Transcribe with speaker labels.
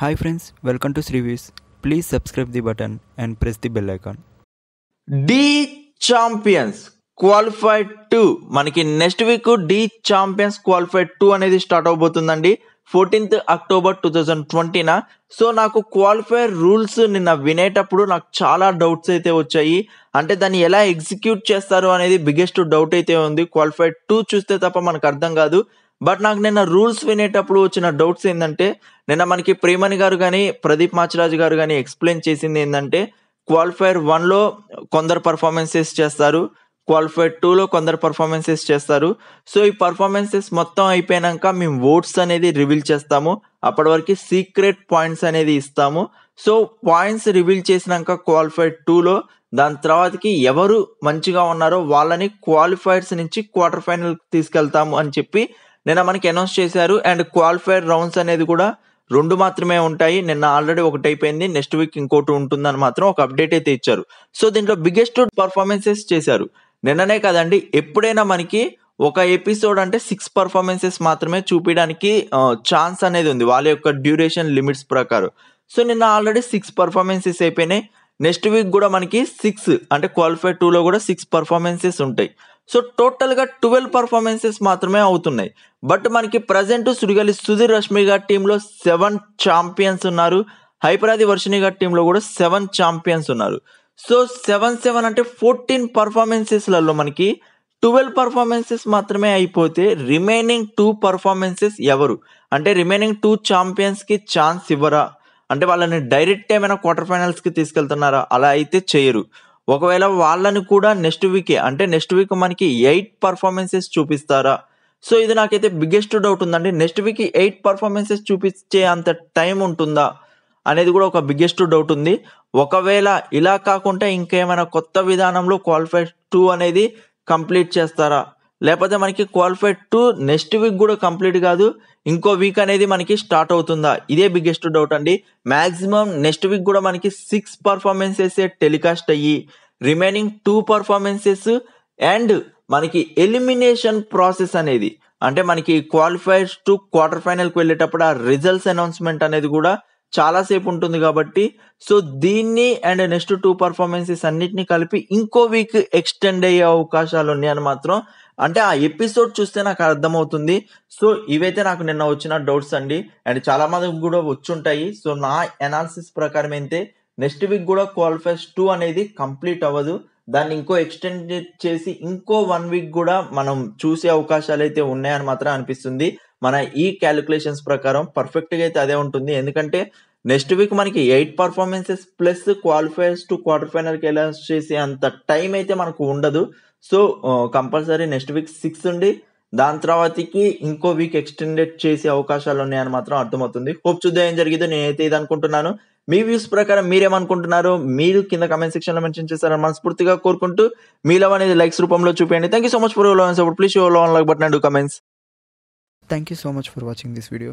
Speaker 1: hi friends welcome to శ్రీవీస్ please subscribe the button and press the bell icon the champions qualified two మనకి next week the champions qualified two అనేది start అవబోతుందండి fourteenth October two thousand ట్వంటీనా so నాకు qualifier rules నిన్న వినేటప్పుడు నాకు చాలా డౌట్స్ అయితే వచ్చాయి అంటే దాన్ని ఎలా ఎగ్జిక్యూట్ చేస్తారు అనేది బిగ్గెస్ట్ డౌట్ అయితే ఉంది క్వాలిఫై టూ చూస్తే తప్ప మనకు అర్థం కాదు బట్ నాకు నిన్న రూల్స్ వినేటప్పుడు వచ్చిన డౌట్స్ ఏంటంటే నిన్న మనకి ప్రేమణి గారు కానీ ప్రదీప్ మాచిరాజు గారు కానీ ఎక్స్ప్లెయిన్ చేసింది ఏంటంటే క్వాలిఫైర్ వన్లో కొందరు పర్ఫార్మెన్సెస్ చేస్తారు క్వాలిఫైర్ టూలో కొందరు పర్ఫార్మెన్సెస్ చేస్తారు సో ఈ పర్ఫార్మెన్సెస్ మొత్తం అయిపోయాక మేము ఓట్స్ అనేది రివీల్ చేస్తాము అప్పటి వరకు సీక్రెట్ పాయింట్స్ అనేది ఇస్తాము సో పాయింట్స్ రివీల్ చేసినాక క్వాలిఫైర్ టూలో దాని తర్వాతకి ఎవరు మంచిగా ఉన్నారో వాళ్ళని క్వాలిఫైర్స్ నుంచి క్వార్టర్ ఫైనల్ తీసుకెళ్తాము అని చెప్పి నిన్న మనకి అనౌన్స్ చేశారు అండ్ క్వాలిఫైడ్ రౌండ్స్ అనేది కూడా రెండు మాత్రమే ఉంటాయి నిన్న ఆల్రెడీ ఒకటి అయిపోయింది నెక్స్ట్ వీక్ ఇంకోటి ఉంటుందని మాత్రం ఒక అప్డేట్ అయితే ఇచ్చారు సో దీంట్లో బిగ్గెస్ట్ పర్ఫార్మెన్సెస్ చేశారు నిన్ననే కదండి ఎప్పుడైనా మనకి ఒక ఎపిసోడ్ అంటే సిక్స్ పర్ఫార్మెన్సెస్ మాత్రమే చూపించడానికి ఛాన్స్ అనేది ఉంది వాళ్ళ యొక్క డ్యూరేషన్ లిమిట్స్ ప్రకారం సో నిన్న ఆల్రెడీ సిక్స్ పర్ఫార్మెన్సెస్ అయిపోయినాయి నెక్స్ట్ వీక్ కూడా మనకి సిక్స్ అంటే క్వాలిఫై టూలో కూడా సిక్స్ పర్ఫార్మెన్సెస్ ఉంటాయి సో టోటల్గా ట్వెల్వ్ పర్ఫార్మెన్సెస్ మాత్రమే అవుతున్నాయి బట్ మనకి ప్రజెంట్ సుడిగాలి సుధీర్ రష్మి గారి టీంలో సెవెన్ ఛాంపియన్స్ ఉన్నారు హైపరాది వర్షిణి గారి టీంలో కూడా సెవెన్ ఛాంపియన్స్ ఉన్నారు సో సెవెన్ సెవెన్ అంటే ఫోర్టీన్ పర్ఫార్మెన్సెస్లలో మనకి ట్వెల్వ్ పర్ఫార్మెన్సెస్ మాత్రమే అయిపోతే రిమైనింగ్ టూ పర్ఫార్మెన్సెస్ ఎవరు అంటే రిమైనింగ్ టూ ఛాంపియన్స్కి ఛాన్స్ ఇవ్వరా అంటే వాళ్ళని డైరెక్ట్ ఏమైనా క్వార్టర్ ఫైనల్స్కి తీసుకెళ్తున్నారా అలా అయితే చేయరు ఒకవేళ వాళ్ళని కూడా నెక్స్ట్ వీకే అంటే నెక్స్ట్ వీక్ మనకి ఎయిట్ పర్ఫార్మెన్సెస్ చూపిస్తారా సో ఇది నాకైతే బిగ్గెస్ట్ డౌట్ ఉందండి నెక్స్ట్ వీక్ ఎయిట్ పర్ఫార్మెన్సెస్ చూపించే అంత టైం ఉంటుందా అనేది కూడా ఒక బిగ్గెస్ట్ డౌట్ ఉంది ఒకవేళ ఇలా కాకుండా ఇంకేమైనా కొత్త విధానంలో క్వాలిఫై టూ అనేది కంప్లీట్ చేస్తారా లేకపోతే మనకి క్వాలిఫైడ్ టు నెక్స్ట్ వీక్ కూడా కంప్లీట్ కాదు ఇంకో వీక్ అనేది మనకి స్టార్ట్ అవుతుందా ఇదే బిగ్గెస్ట్ డౌట్ అండి మ్యాక్సిమం నెక్స్ట్ వీక్ కూడా మనకి సిక్స్ పర్ఫార్మెన్సెస్ టెలికాస్ట్ అయ్యి రిమైనింగ్ టూ పర్ఫార్మెన్సెస్ అండ్ మనకి ఎలిమినేషన్ ప్రాసెస్ అనేది అంటే మనకి క్వాలిఫైర్స్ టు క్వార్టర్ ఫైనల్కి వెళ్ళేటప్పుడు ఆ రిజల్ట్స్ అనౌన్స్మెంట్ అనేది కూడా చాలాసేపు ఉంటుంది కాబట్టి సో దీన్ని అండ్ నెక్స్ట్ టూ పర్ఫార్మెన్సెస్ అన్నిటిని కలిపి ఇంకో వీక్ ఎక్స్టెండ్ అయ్యే అవకాశాలు ఉన్నాయని మాత్రం అంటే ఆ ఎపిసోడ్ చూస్తే నాకు అర్థమవుతుంది సో ఇవైతే నాకు నిన్న వచ్చిన డౌట్స్ అండి అండ్ చాలా మందికి కూడా వచ్చుంటాయి సో నా అనాలిసిస్ ప్రకారం అయితే నెక్స్ట్ వీక్ కూడా క్వాలిఫైస్ టూ అనేది కంప్లీట్ అవ్వదు దాన్ని ఇంకో ఎక్స్టెండ్ చేసి ఇంకో వన్ వీక్ కూడా మనం చూసే అవకాశాలు అయితే ఉన్నాయని మాత్రం అనిపిస్తుంది మన ఈ క్యాలిక్యులేషన్స్ ప్రకారం పర్ఫెక్ట్గా అయితే అదే ఉంటుంది ఎందుకంటే నెక్స్ట్ వీక్ మనకి eight performances plus qualifiers two quarter ఫైనల్కి వెళ్ళా చేసే అంత టైం అయితే మనకు ఉండదు so compulsory next week six ఉండి దాని తర్వాతకి ఇంకో వీక్ ఎక్స్టెండెడ్ చేసే అవకాశాలు ఉన్నాయని మాత్రం అర్థమవుతుంది హోప్ చూద్దాం ఏం జరిగిందో నేనైతే ఇది అనుకుంటున్నాను మీ వ్యూస్ ప్రకారం మీరేమనుకుంటున్నారు మీరు కింద కమెంట్ సెక్షన్ లో మెన్షన్ చేస్తారని మనస్ఫూర్తిగా కోరుకుంటూ మీలో అనేది లైక్స్ రూపంలో చూపించండి thank you so much for please and comments thank you so much for watching this video